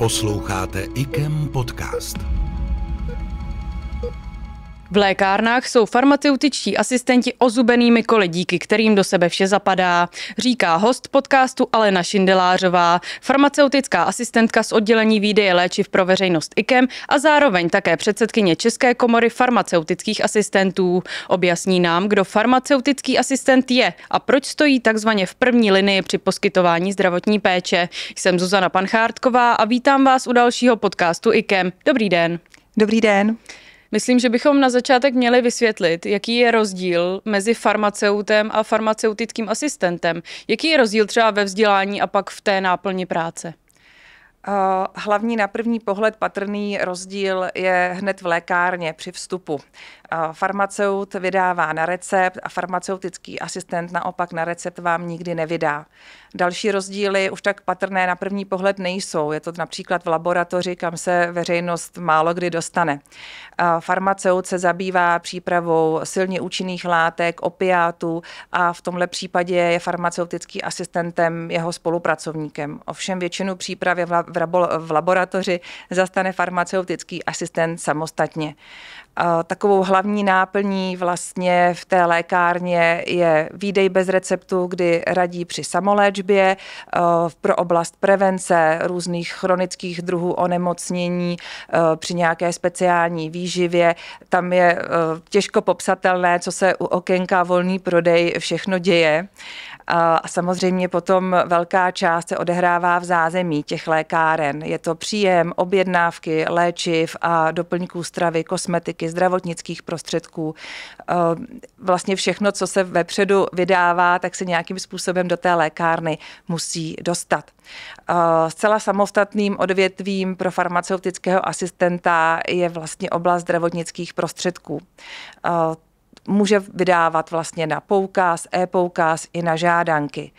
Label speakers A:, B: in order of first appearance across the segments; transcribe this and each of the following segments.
A: Posloucháte IKEM podcast. V lékárnách jsou farmaceutičtí asistenti ozubenými koli, díky kterým do sebe vše zapadá, říká host podcastu Alena Šindelářová, farmaceutická asistentka z oddělení výdeje léčiv pro veřejnost IKEM a zároveň také předsedkyně České komory farmaceutických asistentů. Objasní nám, kdo farmaceutický asistent je a proč stojí takzvaně v první linii při poskytování zdravotní péče. Jsem Zuzana Panchártková a vítám vás u dalšího podcastu IKEM. Dobrý den. Dobrý den. Myslím, že bychom na začátek měli vysvětlit, jaký je rozdíl mezi farmaceutem a farmaceutickým asistentem. Jaký je rozdíl třeba ve vzdělání a
B: pak v té náplni práce? Eh, hlavní na první pohled patrný rozdíl je hned v lékárně při vstupu farmaceut vydává na recept a farmaceutický asistent naopak na recept vám nikdy nevydá. Další rozdíly už tak patrné na první pohled nejsou. Je to například v laboratoři, kam se veřejnost málo kdy dostane. Farmaceut se zabývá přípravou silně účinných látek, opiátů a v tomhle případě je farmaceutický asistentem jeho spolupracovníkem. Ovšem většinu přípravy v laboratoři zastane farmaceutický asistent samostatně. Takovou hlavní náplní vlastně v té lékárně je výdej bez receptu, kdy radí při samoléčbě e, pro oblast prevence různých chronických druhů onemocnění e, při nějaké speciální výživě. Tam je e, těžko popsatelné, co se u okénka volný prodej všechno děje. A samozřejmě potom velká část se odehrává v zázemí těch lékáren. Je to příjem, objednávky, léčiv a doplňků stravy, kosmetiky, zdravotnických prostředků. Vlastně všechno, co se vepředu vydává, tak se nějakým způsobem do té lékárny musí dostat. Zcela samostatným odvětvím pro farmaceutického asistenta je vlastně oblast zdravotnických prostředků může vydávat vlastně na poukaz, e-poukaz i na žádanky.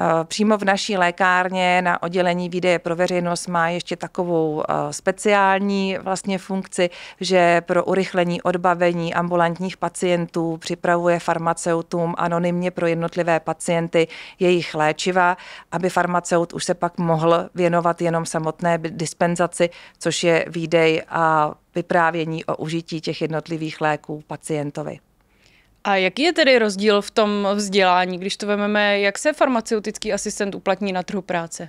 B: Eh, přímo v naší lékárně na oddělení výdeje pro veřejnost má ještě takovou eh, speciální vlastně funkci, že pro urychlení odbavení ambulantních pacientů připravuje farmaceutům anonymně pro jednotlivé pacienty jejich léčiva, aby farmaceut už se pak mohl věnovat jenom samotné dispenzaci, což je výdej a vyprávění o užití těch jednotlivých léků pacientovi.
A: A jaký je tedy rozdíl v tom vzdělání, když to vezmeme, jak se farmaceutický asistent uplatní na trhu
B: práce?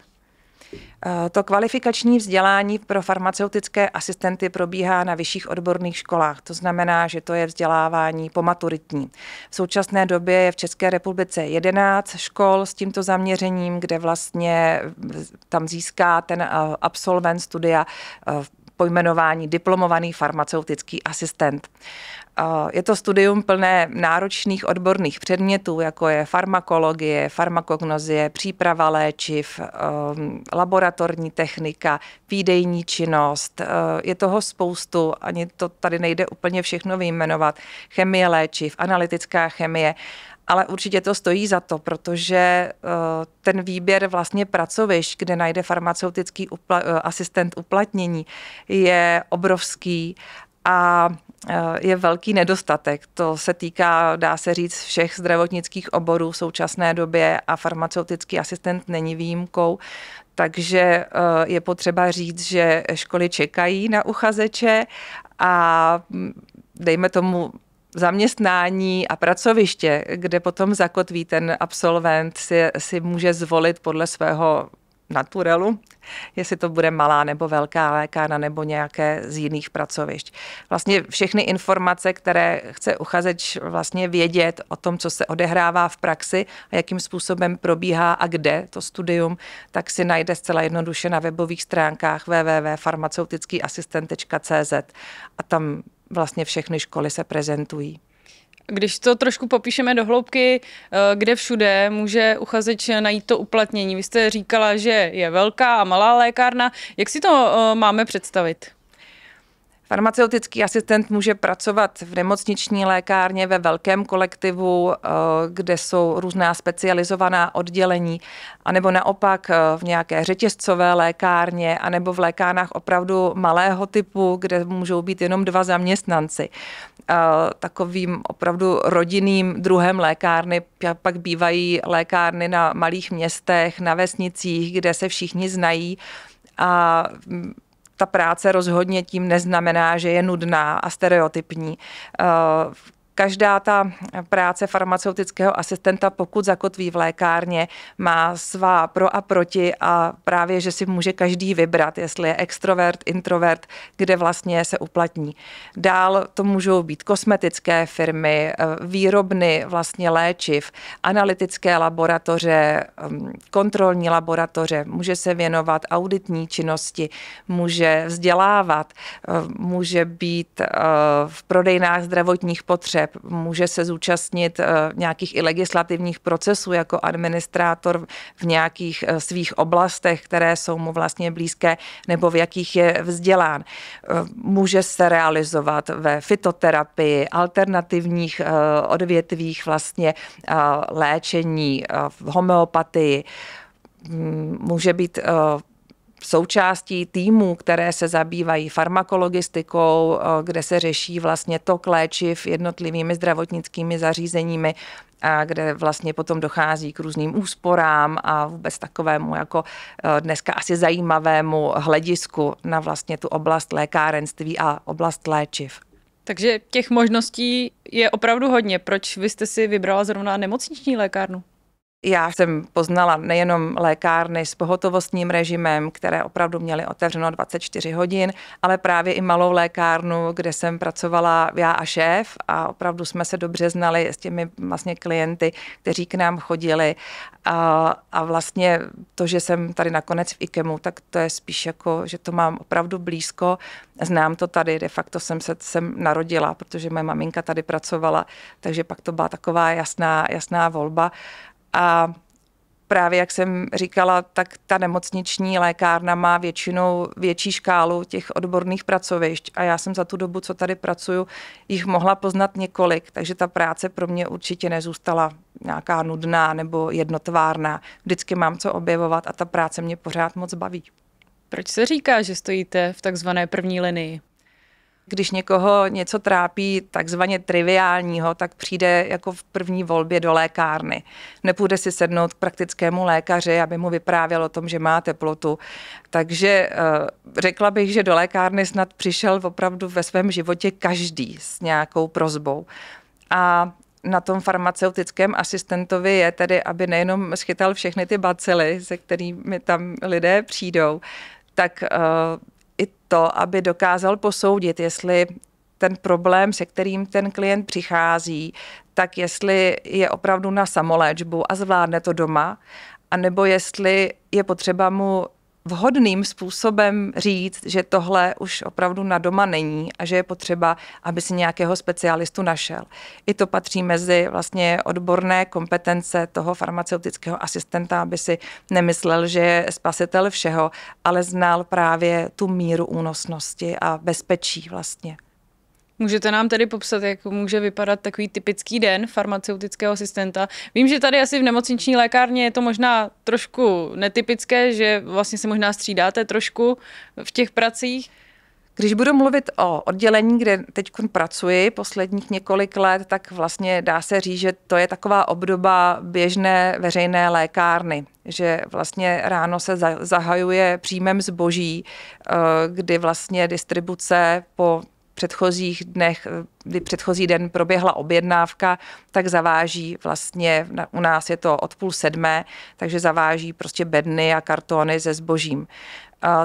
B: Eh, to kvalifikační vzdělání pro farmaceutické asistenty probíhá na vyšších odborných školách. To znamená, že to je vzdělávání pomaturitní. V současné době je v České republice 11 škol s tímto zaměřením, kde vlastně eh, tam získá ten eh, absolvent studia v pojmenování diplomovaný farmaceutický asistent. Je to studium plné náročných odborných předmětů, jako je farmakologie, farmakognozie, příprava léčiv, ehm, laboratorní technika, výdejní činnost. Ehm, je toho spoustu, ani to tady nejde úplně všechno vyjmenovat. Chemie léčiv, analytická chemie, ale určitě to stojí za to, protože ehm, ten výběr vlastně pracovišť, kde najde farmaceutický upla- asistent uplatnění, je obrovský a e, je velký nedostatek. To se týká, dá se říct, všech zdravotnických oborů v současné době a farmaceutický asistent není výjimkou. Takže e, je potřeba říct, že školy čekají na uchazeče a dejme tomu zaměstnání a pracoviště, kde potom zakotví ten absolvent, si, si může zvolit podle svého na jestli to bude malá nebo velká lékárna nebo nějaké z jiných pracovišť. Vlastně všechny informace, které chce uchazeč vlastně vědět o tom, co se odehrává v praxi a jakým způsobem probíhá a kde to studium, tak si najde zcela jednoduše na webových stránkách www.farmaceutickýasistent.cz a tam vlastně všechny školy se prezentují. Když to trošku
A: popíšeme do hloubky, eh, kde všude může uchazeč najít to uplatnění? Vy jste říkala,
B: že je velká a malá lékárna. Jak si to eh, máme představit? Farmaceutický asistent může pracovat v nemocniční lékárně ve velkém kolektivu, eh, kde jsou různá specializovaná oddělení, anebo naopak eh, v nějaké řetězcové lékárně, anebo v lékárnách opravdu malého typu, kde můžou být jenom dva zaměstnanci. Eh, takovým opravdu rodinným druhem lékárny pak bývají lékárny na malých městech, na vesnicích, kde se všichni znají a mm, ta práce rozhodně tím neznamená, že je nudná a stereotypní. Eh, Každá ta práce farmaceutického asistenta, pokud zakotví v lékárně, má svá pro a proti a právě, že si může každý vybrat, jestli je extrovert, introvert, kde vlastně se uplatní. Dál to můžou být kosmetické firmy, eh, výrobny vlastně léčiv, analytické laboratoře, mm, kontrolní laboratoře, může se věnovat auditní činnosti, může vzdělávat, eh, může být eh, v prodejnách zdravotních potřeb, může se zúčastnit eh, nějakých i legislativních procesů jako administrátor v nějakých eh, svých oblastech, které jsou mu vlastně blízké nebo v jakých je vzdělán. Eh, může se realizovat ve fitoterapii, alternativních odvětvích vlastně léčení, v homeopatii může být součástí týmů, které se zabývají farmakologistikou, eh, kde se řeší vlastně tok léčiv jednotlivými zdravotnickými zařízeními, a kde vlastně potom dochází k různým úsporám a vůbec takovému jako eh, dneska asi zajímavému hledisku na vlastně tu oblast lékárenství a oblast léčiv.
A: Takže těch možností je opravdu hodně. Proč vy jste si vybrala zrovna nemocniční lékárnu?
B: Já jsem poznala nejenom lékárny s pohotovostním režimem, které opravdu měly otevřeno 24 hodin, ale právě i malou lékárnu, kde jsem pracovala já a šéf a opravdu jsme se dobře znali s těmi vlastně klienty, kteří k nám chodili. A, a vlastně to, že jsem tady nakonec v IKEMu, tak to je spíš jako, že to mám opravdu blízko. Znám to tady, de facto jsem se sem narodila, protože moje maminka tady pracovala, takže pak to byla taková jasná, jasná volba. A právě, jak jsem říkala, tak ta nemocniční lékárna má většinou větší škálu těch odborných pracovišť a já jsem za tu dobu, co tady pracuju, jich mohla poznat několik, takže ta práce pro mě určitě nezůstala nějaká nudná nebo jednotvárná. Vždycky mám co objevovat a ta práce mě pořád moc baví. Proč se říká, že stojíte v takzvané první linii? když někoho něco trápí takzvaně triviálního, tak přijde jako v první volbě do lékárny. Nepůjde si sednout k praktickému lékaři, aby mu vyprávěl o tom, že má teplotu. Takže eh, řekla bych, že do lékárny snad přišel opravdu ve svém životě každý s nějakou prozbou. A na tom farmaceutickém asistentovi je tedy, aby nejenom schytal všechny ty bacily, se kterými tam lidé přijdou, tak eh, i to, aby dokázal posoudit, jestli ten problém, se kterým ten klient přichází, tak jestli je opravdu na samoléčbu a zvládne to doma, anebo jestli je potřeba mu vhodným způsobem říct, že tohle už opravdu na doma není a že je potřeba, aby si nějakého specialistu našel. I to patří mezi vlastně odborné kompetence toho farmaceutického asistenta, aby si nemyslel, že je spasitel všeho, ale znal právě tu míru únosnosti a bezpečí vlastně.
A: Můžete nám tedy popsat, jak může vypadat takový typický den farmaceutického asistenta. Vím, že tady asi v nemocniční lékárně je to možná trošku netypické,
B: že vlastně se možná střídáte trošku v těch pracích. Když budu mluvit o oddělení, kde teď pracuji posledních několik let, tak vlastně dá se říct, že to je taková obdoba běžné veřejné lékárny, že vlastně ráno se zahajuje příjmem zboží, eh, kdy vlastně distribuce po předchozích dnech, kdy předchozí den proběhla objednávka, tak zaváží vlastně, u nás je to od půl sedmé, takže zaváží prostě bedny a kartony se zbožím.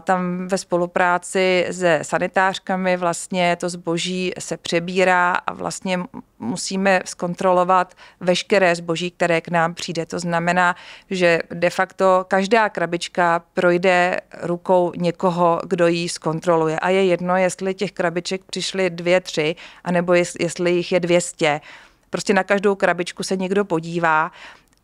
B: Tam ve spolupráci se sanitářkami vlastně to zboží se přebírá a vlastně musíme zkontrolovat veškeré zboží, které k nám přijde. To znamená, že de facto každá krabička projde rukou někoho, kdo ji zkontroluje. A je jedno, jestli těch krabiček přišly dvě, tři, anebo jestli jich je dvěstě. Prostě na každou krabičku se někdo podívá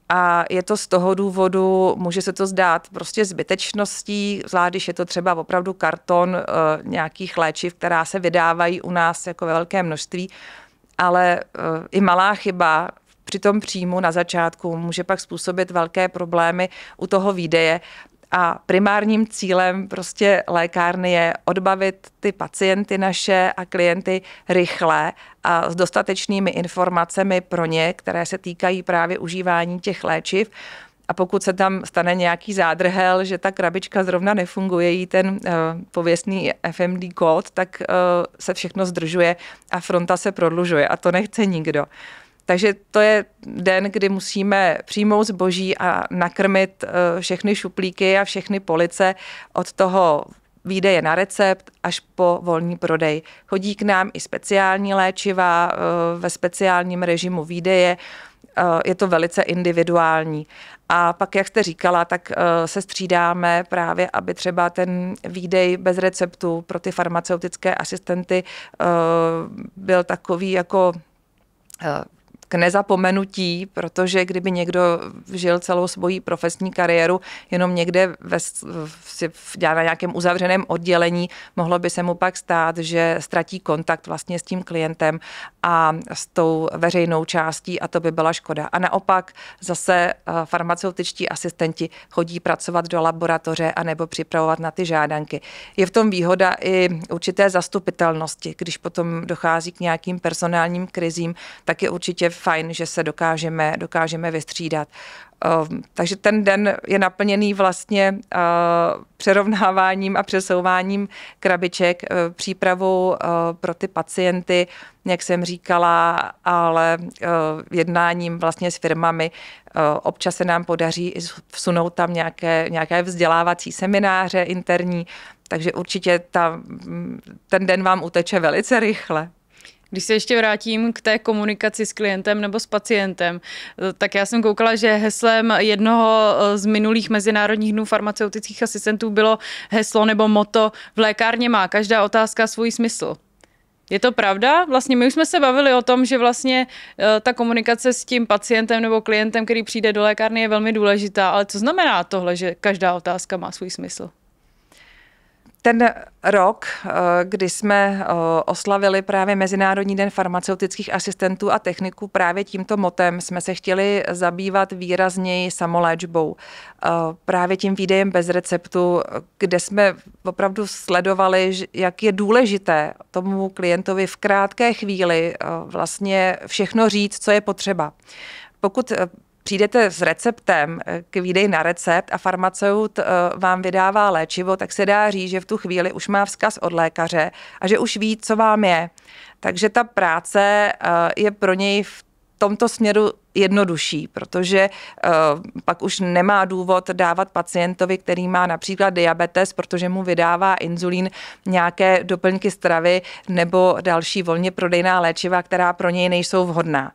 B: a je to z toho důvodu, může se to zdát prostě zbytečností, zvlášť když je to třeba opravdu karton e, nějakých léčiv, která se vydávají u nás jako ve velké množství, ale eh, i malá chyba při tom příjmu na začátku může pak způsobit velké problémy u toho výdeje a primárním cílem prostě lékárny je odbavit ty pacienty naše a klienty rychle a s dostatečnými informacemi pro ně, které se týkají právě užívání těch léčiv. A pokud se tam stane nějaký zádrhel, že ta krabička zrovna nefunguje, jí ten uh, pověstný FMD kód, tak uh, se všechno zdržuje a fronta se prodlužuje. A to nechce nikdo. Uh, takže to je den, kdy musíme přijmout zboží a nakrmit eh, všechny šuplíky a všechny police od toho výdeje na recept až po volný prodej. Chodí k nám i speciální léčiva eh, ve speciálním režimu výdeje, eh, je to velice individuální. A pak, jak jste říkala, tak se střídáme právě, aby třeba ten výdej bez receptu pro ty farmaceutické asistenty byl takový jako k nezapomenutí, protože kdyby někdo žil celou svoji profesní kariéru jenom někde ve, v, v, na nějakém uzavřeném oddělení, mohlo by se mu pak stát, že ztratí kontakt vlastně s tím klientem a s tou veřejnou částí a to by byla škoda. A naopak zase eh, farmaceutičtí asistenti chodí pracovat do laboratoře a nebo připravovat na ty žádanky. Je v tom výhoda i určité zastupitelnosti, když potom dochází k nějakým personálním krizím, tak je určitě fajn, že se dokážeme, dokážeme vystřídat. Uh, takže ten den je naplněný vlastně uh, přerovnáváním a přesouváním krabiček, uh, přípravou eh, pro ty pacienty, jak jsem říkala, ale jednáním vlastně s firmami. Občas se nám podaří vsunout tam nějaké, nějaké vzdělávací semináře interní, takže určitě ta, mm, ten den vám uteče velice rychle. Když se ještě vrátím k té komunikaci s klientem nebo s pacientem,
A: tak já jsem koukala, že heslem jednoho eh, z minulých mezinárodních dnů farmaceutických asistentů bylo heslo nebo moto v lékárně má každá otázka svůj smysl. Je to pravda? Vlastně my už jsme se bavili o tom, že vlastně eh, ta komunikace s tím pacientem nebo klientem, který přijde do lékárny, je velmi důležitá, ale co znamená tohle, že každá otázka
B: má svůj smysl? ten rok, eh, kdy jsme eh, oslavili právě Mezinárodní den farmaceutických asistentů a techniků, právě tímto motem jsme se chtěli zabývat výrazněji samoléčbou. Eh, právě tím výdejem bez receptu, kde jsme opravdu sledovali, jak je důležité tomu klientovi v krátké chvíli vlastně všechno říct, co je potřeba. Pokud přijdete s receptem eh, k výdej na recept a farmaceut eh, vám vydává léčivo, tak se dá říct, že v tu chvíli už má vzkaz od lékaře a že už ví, co vám je. Takže ta práce eh, je pro něj v tomto směru jednodušší, protože uh, pak už nemá důvod dávat pacientovi, který má například diabetes, protože mu vydává inzulín nějaké doplňky stravy nebo další volně prodejná léčiva, která pro něj nejsou vhodná.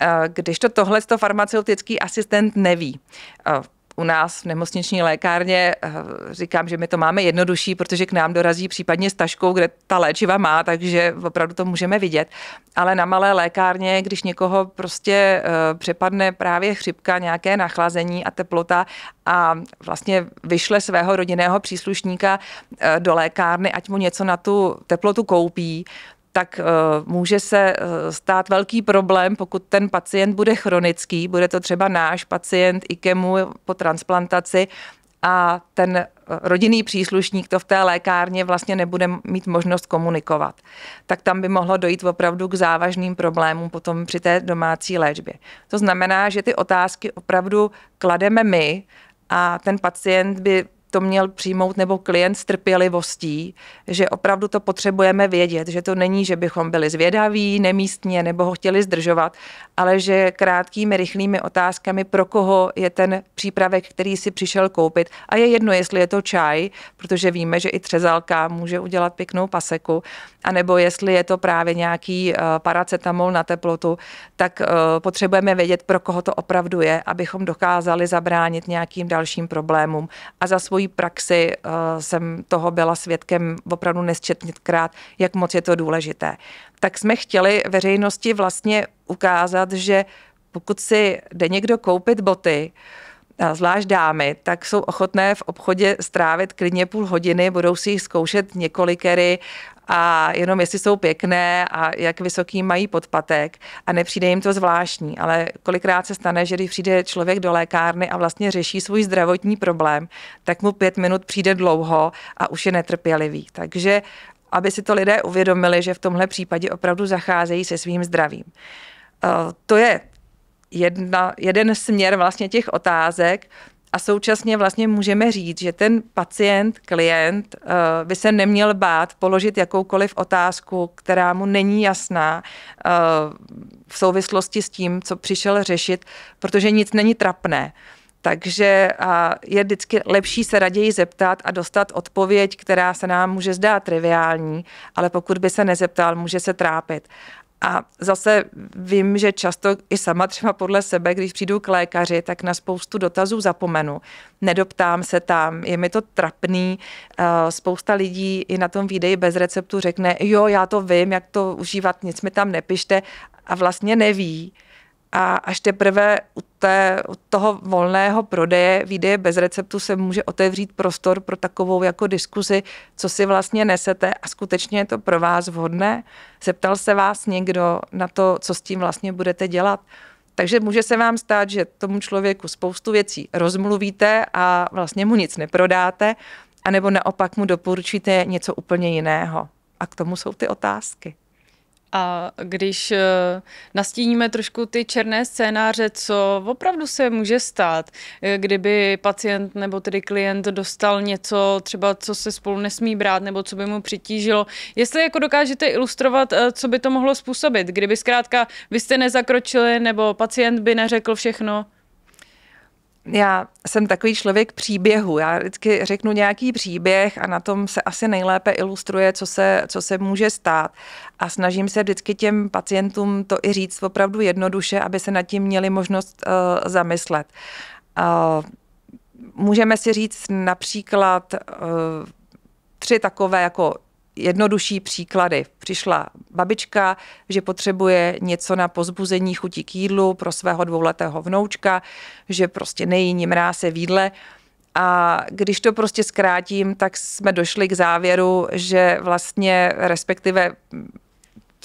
B: Eh, když to tohle to farmaceutický asistent neví. Eh, u nás v nemocniční lékárně eh, říkám, že my to máme jednodušší, protože k nám dorazí případně s taškou, kde ta léčiva má, takže opravdu to můžeme vidět. Ale na malé lékárně, když někoho prostě přepadne právě chřipka, nějaké nachlazení a teplota a vlastně vyšle svého rodinného příslušníka do lékárny, ať mu něco na tu teplotu koupí, tak eh, může se eh, stát velký problém, pokud ten pacient bude chronický, bude to třeba náš pacient kemu po transplantaci a ten eh, rodinný příslušník to v té lékárně vlastně nebude mít možnost komunikovat. Tak tam by mohlo dojít opravdu k závažným problémům potom při té domácí léčbě. To znamená, že ty otázky opravdu klademe my a ten pacient by to měl přijmout nebo klient s trpělivostí, že opravdu to potřebujeme vědět, že to není, že bychom byli zvědaví, nemístně nebo ho chtěli zdržovat, ale že krátkými, rychlými otázkami, pro koho je ten přípravek, který si přišel koupit. A je jedno, jestli je to čaj, protože víme, že i třezalka může udělat pěknou paseku, anebo jestli je to právě nějaký eh, paracetamol na teplotu, tak eh, potřebujeme vědět, pro koho to opravdu je, abychom dokázali zabránit nějakým dalším problémům. A za svoji svoji praxi eh, jsem toho byla svědkem opravdu nesčetněkrát, jak moc je to důležité. Tak jsme chtěli veřejnosti vlastně ukázat, že pokud si jde někdo koupit boty, uh, zvlášť dámy, tak jsou ochotné v obchodě strávit klidně půl hodiny, budou si jich zkoušet několikery a jenom jestli jsou pěkné a jak vysoký mají podpatek a nepřijde jim to zvláštní, ale kolikrát se stane, že když přijde člověk do lékárny a vlastně řeší svůj zdravotní problém, tak mu pět minut přijde dlouho a už je netrpělivý. Takže aby si to lidé uvědomili, že v tomhle případě opravdu zacházejí se svým zdravím. Eh, to je jedna, jeden směr vlastně těch otázek a současně vlastně můžeme říct, že ten pacient, klient eh, by se neměl bát položit jakoukoliv otázku, která mu není jasná eh, v souvislosti s tím, co přišel řešit, protože nic není trapné. Takže je vždycky lepší se raději zeptat a dostat odpověď, která se nám může zdát triviální, ale pokud by se nezeptal, může se trápit. A zase vím, že často i sama třeba podle sebe, když přijdu k lékaři, tak na spoustu dotazů zapomenu. Nedoptám se tam, je mi to trapný. Eh, spousta lidí i na tom výdeji bez receptu řekne, jo, já to vím, jak to užívat, nic mi tam nepište a vlastně neví, a až teprve u, té, u toho volného prodeje výdeje bez receptu se může otevřít prostor pro takovou jako diskuzi, co si vlastně nesete a skutečně je to pro vás vhodné. Zeptal se vás někdo na to, co s tím vlastně budete dělat. Takže může se vám stát, že tomu člověku spoustu věcí rozmluvíte a vlastně mu nic neprodáte, anebo naopak mu doporučíte něco úplně jiného. A k tomu jsou ty otázky.
A: A když eh, nastíníme trošku ty černé scénáře, co opravdu se může stát, eh, kdyby pacient nebo tedy klient dostal něco, třeba co se spolu nesmí brát, nebo co by mu přitížilo, jestli jako dokážete ilustrovat, eh, co by to mohlo způsobit, kdyby zkrátka vy jste nezakročili, nebo pacient by
B: neřekl všechno, já jsem takový člověk příběhu. Já vždycky řeknu nějaký příběh a na tom se asi nejlépe ilustruje, co se, co se může stát a snažím se vždycky těm pacientům to i říct opravdu jednoduše, aby se nad tím měli možnost uh, zamyslet. Uh, můžeme si říct například uh, tři takové jako jednodušší příklady. Přišla babička, že potřebuje něco na pozbuzení chutí k jídlu pro svého dvouletého vnoučka, že prostě nejí mráse v jídle. A když to prostě zkrátím, tak jsme došli k závěru, že vlastně, respektive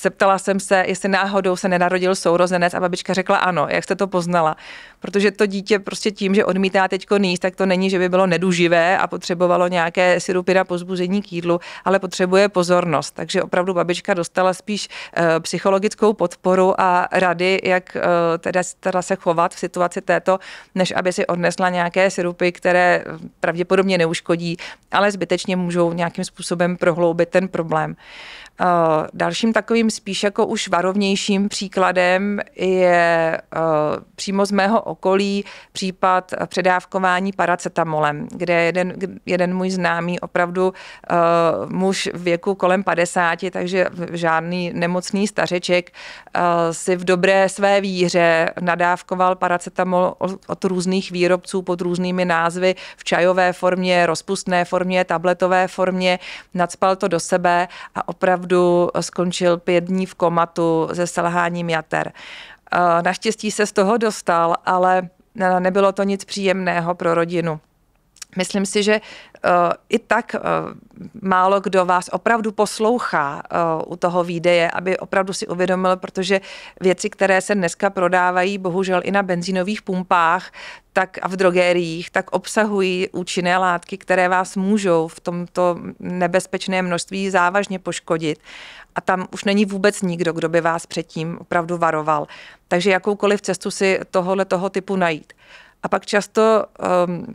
B: Zeptala jsem se, jestli náhodou se nenarodil sourozenec a babička řekla ano. Jak jste to poznala? protože to dítě prostě tím, že odmítá teď níst, tak to není, že by bylo neduživé a potřebovalo nějaké sirupy na pozbuzení k jídlu, ale potřebuje pozornost. Takže opravdu babička dostala spíš eh, psychologickou podporu a rady, jak eh, teda, teda se chovat v situaci této, než aby si odnesla nějaké sirupy, které eh, pravděpodobně neuškodí, ale zbytečně můžou nějakým způsobem prohloubit ten problém. Dalším takovým spíš jako už varovnějším příkladem je přímo z mého okolí případ předávkování paracetamolem, kde jeden, jeden můj známý opravdu uh, muž věku kolem 50, takže žádný nemocný stařeček uh, si v dobré své víře nadávkoval paracetamol od různých výrobců pod různými názvy v čajové formě, rozpustné formě, tabletové formě, nadspal to do sebe a opravdu skončil pět dní v komatu se selháním jater. Uh, Eh, naštěstí se z toho dostal, ale eh, nebylo to nic příjemného pro rodinu. Myslím si, že uh, i tak uh, málo kdo vás opravdu poslouchá uh, u toho výdeje, aby opravdu si uvědomil, protože věci, které se dneska prodávají, bohužel i na benzínových pumpách tak a v drogériích, tak obsahují účinné látky, které vás můžou v tomto nebezpečné množství závažně poškodit. A tam už není vůbec nikdo, kdo by vás předtím opravdu varoval. Takže jakoukoliv cestu si tohohle toho typu najít. A pak často um,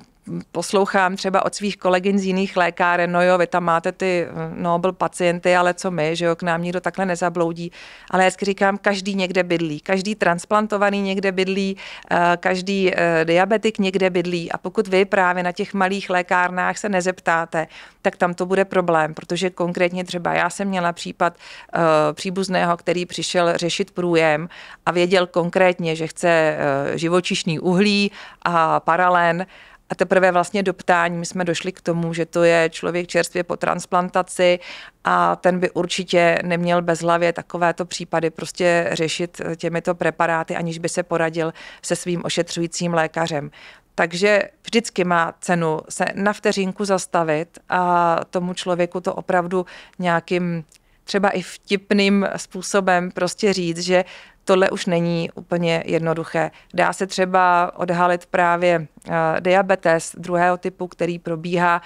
B: poslouchám třeba od svých kolegyn z jiných lékáren, no jo, vy tam máte ty mm, Nobel pacienty, ale co my, že jo, k nám nikdo takhle nezabloudí. Ale já si říkám, každý někde bydlí, každý transplantovaný někde bydlí, eh, každý eh, diabetik někde bydlí. A pokud vy právě na těch malých lékárnách se nezeptáte, tak tam to bude problém, protože konkrétně třeba já jsem měla případ eh, příbuzného, který přišel řešit průjem a věděl konkrétně, že chce živočišný uhlí a paralén a teprve vlastně do ptání jsme došli k tomu, že to je člověk čerstvě po transplantaci a ten by určitě neměl bez hlavě takovéto případy prostě řešit těmito preparáty, aniž by se poradil se svým ošetřujícím lékařem. Takže vždycky má cenu se na vteřinku zastavit a tomu člověku to opravdu nějakým třeba i vtipným způsobem prostě říct, že tohle už není úplně jednoduché. Dá se třeba odhalit právě eh, diabetes druhého typu, který probíhá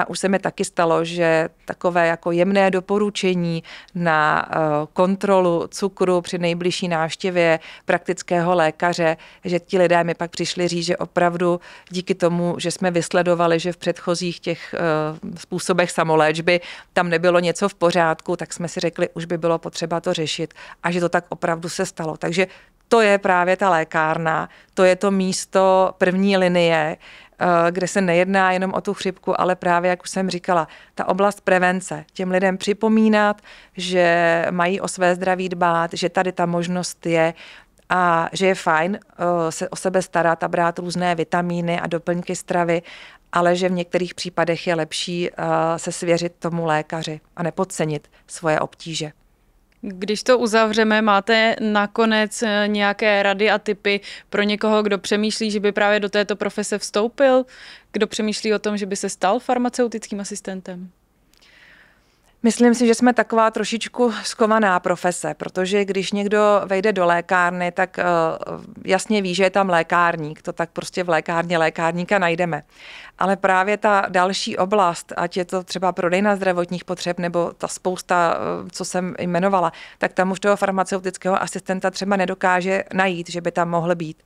B: a už se mi taky stalo, že takové jako jemné doporučení na eh, kontrolu cukru při nejbližší návštěvě praktického lékaře, že ti lidé mi pak přišli říct, že opravdu díky tomu, že jsme vysledovali, že v předchozích těch eh, způsobech samoléčby tam nebylo něco v pořádku, tak jsme si řekli, už by bylo potřeba to řešit a že to tak opravdu se stalo. Takže to je právě ta lékárna, to je to místo první linie, Eh, kde se nejedná jenom o tu chřipku, ale právě, jak už jsem říkala, ta oblast prevence. Těm lidem připomínat, že mají o své zdraví dbát, že tady ta možnost je, a že je fajn eh, se o sebe starat a brát různé vitamíny a doplňky stravy, ale že v některých případech je lepší eh, se svěřit tomu lékaři a nepodcenit svoje obtíže.
A: Když to uzavřeme, máte nakonec eh, nějaké rady a typy pro někoho, kdo přemýšlí, že by právě do této profese vstoupil, kdo přemýšlí o tom, že by se stal farmaceutickým asistentem?
B: Myslím si, že jsme taková trošičku skovaná profese, protože když někdo vejde do lékárny, tak eh, jasně ví, že je tam lékárník, to tak prostě v lékárně lékárníka najdeme. Ale právě ta další oblast, ať je to třeba prodejna zdravotních potřeb nebo ta spousta, eh, co jsem jmenovala, tak tam už toho farmaceutického asistenta třeba nedokáže najít, že by tam mohl být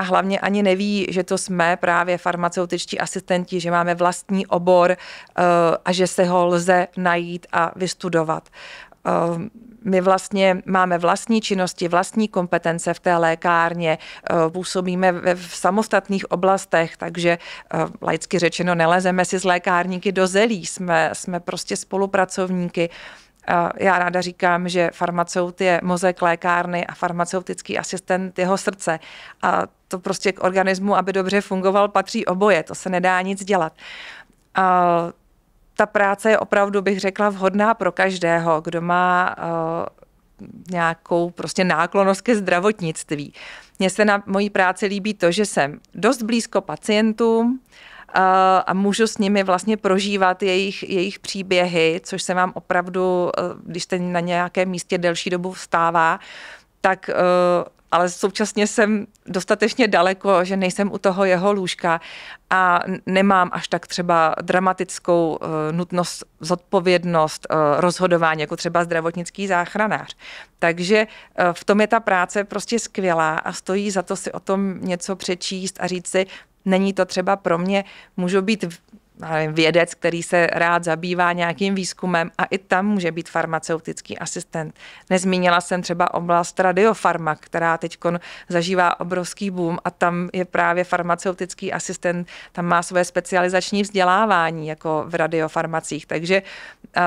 B: a hlavně ani neví, že to jsme právě farmaceutičtí asistenti, že máme vlastní obor eh, a že se ho lze najít a vystudovat eh, my vlastně máme vlastní činnosti, vlastní kompetence v té lékárně, eh, působíme v samostatných oblastech, takže laicky řečeno nelezeme si z lékárníky do zelí, jsme, jsme prostě spolupracovníky já ráda říkám, že farmaceut je mozek lékárny a farmaceutický asistent jeho srdce. A to prostě k organismu, aby dobře fungoval, patří oboje, to se nedá nic dělat. A ta práce je opravdu, bych řekla, vhodná pro každého, kdo má eh, nějakou prostě náklonost ke zdravotnictví. Mně se na mojí práci líbí to, že jsem dost blízko pacientům, uh, Eh, a můžu s nimi vlastně prožívat jejich, jejich příběhy, což se vám opravdu, eh, když jste na nějakém místě delší dobu vstává, tak eh, ale současně jsem dostatečně daleko, že nejsem u toho jeho lůžka a nemám až tak třeba dramatickou nutnost, zodpovědnost, rozhodování, jako třeba zdravotnický záchranář. Takže v tom je ta práce prostě skvělá a stojí za to si o tom něco přečíst a říct si, Není to třeba pro mě, můžu být vědec, který se rád zabývá nějakým výzkumem a i tam může být farmaceutický asistent. Nezmínila jsem třeba oblast radiofarma, která teď zažívá obrovský boom a tam je právě farmaceutický asistent, tam má své specializační vzdělávání jako v radiofarmacích, takže uh,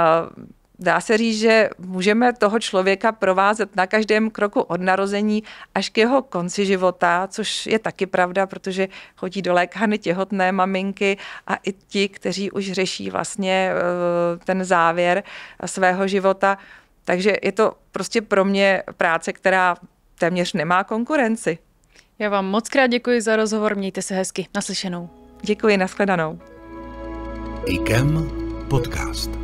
B: dá se říct, že můžeme toho člověka provázet na každém kroku od narození až k jeho konci života, což je taky pravda, protože chodí do lékárny těhotné maminky a i ti, kteří už řeší vlastně e, ten závěr svého života. Takže je to prostě pro mě práce, která téměř nemá konkurenci. Já vám moc krát děkuji za rozhovor, mějte se hezky, naslyšenou. Děkuji, nashledanou. IKEM podcast.